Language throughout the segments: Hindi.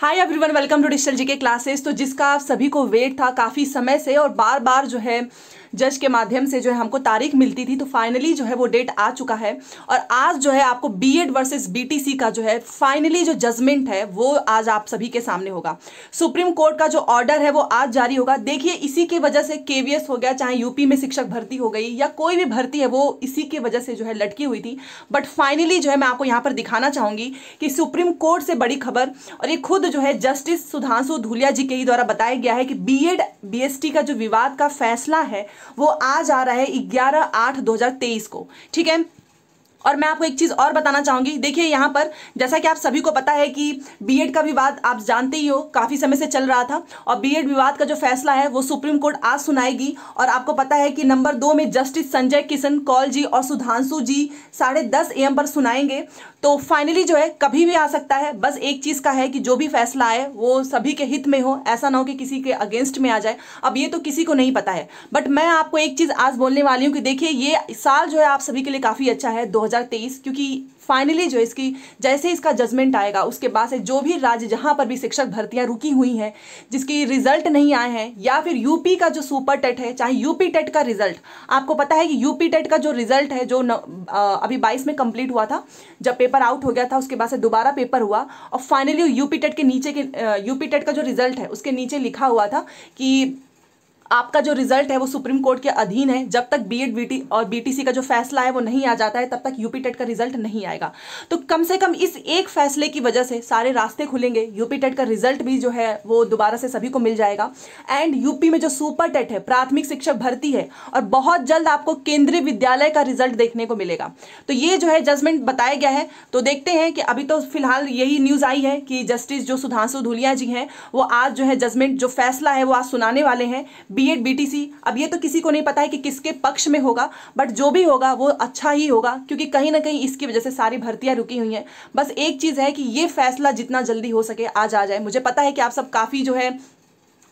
hi everyone welcome to digital G K classes तो जिसका सभी को वेट था काफ़ी समय से और बार बार जो है जज के माध्यम से जो है हमको तारीख मिलती थी तो फाइनली जो है वो डेट आ चुका है और आज जो है आपको बी एड वर्सेज बी का जो है फाइनली जो जजमेंट है वो आज आप सभी के सामने होगा सुप्रीम कोर्ट का जो ऑर्डर है वो आज जारी होगा देखिए इसी के वजह से के हो गया चाहे यूपी में शिक्षक भर्ती हो गई या कोई भी भर्ती है वो इसी के वजह से जो है लटकी हुई थी बट फाइनली जो है मैं आपको यहाँ पर दिखाना चाहूँगी कि सुप्रीम कोर्ट से बड़ी खबर और ये खुद जो है जस्टिस सुधांशु धुलिया जी के ही द्वारा बताया गया है कि बीएड बीएसटी का जो विवाद का फैसला है वो आज आ रहा है ग्यारह आठ दो को ठीक है और मैं आपको एक चीज़ और बताना चाहूँगी देखिए यहाँ पर जैसा कि आप सभी को पता है कि बीएड का विवाद आप जानते ही हो काफ़ी समय से चल रहा था और बीएड विवाद का जो फैसला है वो सुप्रीम कोर्ट आज सुनाएगी और आपको पता है कि नंबर दो में जस्टिस संजय किशन कौल जी और सुधांशु जी साढ़े दस एम पर सुनाएंगे तो फाइनली जो है कभी भी आ सकता है बस एक चीज़ का है कि जो भी फैसला आए वो सभी के हित में हो ऐसा ना हो कि किसी के अगेंस्ट में आ जाए अब ये तो किसी को नहीं पता है बट मैं आपको एक चीज़ आज बोलने वाली हूँ कि देखिए ये साल जो है आप सभी के लिए काफ़ी अच्छा है दो 2023 क्योंकि फाइनली जो इसकी जैसे इसका जजमेंट आएगा उसके बाद से जो भी राज्य जहाँ पर भी शिक्षक भर्तियां रुकी हुई हैं जिसकी रिजल्ट नहीं आए हैं या फिर यूपी का जो सुपर टेट है चाहे यूपी टेट का रिजल्ट आपको पता है कि यूपी टेट का जो रिजल्ट है जो न, आ, अभी बाईस में कंप्लीट हुआ था जब पेपर आउट हो गया था उसके बाद से दोबारा पेपर हुआ और फाइनली यूपी टेट के नीचे के यूपी टेट का जो रिजल्ट है उसके नीचे लिखा हुआ था कि आपका जो रिजल्ट है वो सुप्रीम कोर्ट के अधीन है जब तक बी एड बी टी और बी टी सी का जो फैसला है वो नहीं आ जाता है तब तक यूपी टेट का रिजल्ट नहीं आएगा तो कम से कम इस एक फैसले की वजह से सारे रास्ते खुलेंगे यूपी टेट का रिजल्ट भी जो है वो दोबारा से सभी को मिल जाएगा एंड यूपी में जो सुपर टेट है प्राथमिक शिक्षक भर्ती है और बहुत जल्द आपको केंद्रीय विद्यालय का रिजल्ट देखने को मिलेगा तो ये जो है जजमेंट बताया गया है तो देखते हैं कि अभी तो फिलहाल यही न्यूज़ आई है कि जस्टिस जो सुधांशु धुलिया जी हैं वो आज जो है जजमेंट जो फैसला है वो आज सुनाने वाले हैं बीएड बीटीसी अब ये तो किसी को नहीं पता है कि किसके पक्ष में होगा बट जो भी होगा वो अच्छा ही होगा क्योंकि कहीं ना कहीं इसकी वजह से सारी भर्तियाँ रुकी हुई हैं बस एक चीज़ है कि ये फैसला जितना जल्दी हो सके आज आ जाए मुझे पता है कि आप सब काफ़ी जो है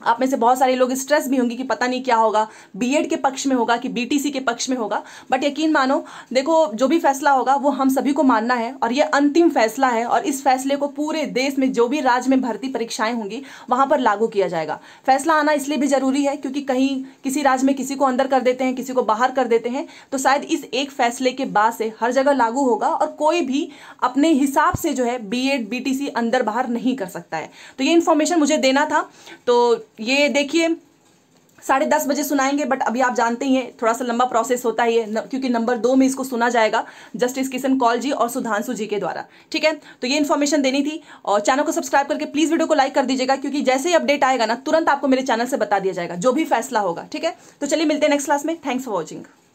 आप में से बहुत सारे लोग स्ट्रेस भी होंगे कि पता नहीं क्या होगा बीएड के पक्ष में होगा कि बीटीसी के पक्ष में होगा बट यकीन मानो देखो जो भी फैसला होगा वो हम सभी को मानना है और ये अंतिम फैसला है और इस फैसले को पूरे देश में जो भी राज्य में भर्ती परीक्षाएं होंगी वहां पर लागू किया जाएगा फैसला आना इसलिए भी जरूरी है क्योंकि कहीं किसी राज्य में किसी को अंदर कर देते हैं किसी को बाहर कर देते हैं तो शायद इस एक फैसले के बाद से हर जगह लागू होगा और कोई भी अपने हिसाब से जो है बी एड अंदर बाहर नहीं कर सकता है तो ये इन्फॉर्मेशन मुझे देना था तो ये देखिए साढ़े दस बजे सुनाएंगे बट अभी आप जानते ही हैं थोड़ा सा लंबा प्रोसेस होता ही है न, क्योंकि नंबर दो में इसको सुना जाएगा जस्टिस किशन कौल जी और सुधांशु जी के द्वारा ठीक है तो ये इन्फॉर्मेशन देनी थी और चैनल को सब्सक्राइब करके प्लीज़ वीडियो को लाइक कर दीजिएगा क्योंकि जैसे ही अपडेट आएगा ना तुरंत आपको मेरे चैनल से बता दिया जाएगा जो भी फैसला होगा ठीक है तो चलिए मिलते हैं नेक्स्ट क्लास में थैंक्स फॉर वॉचिंग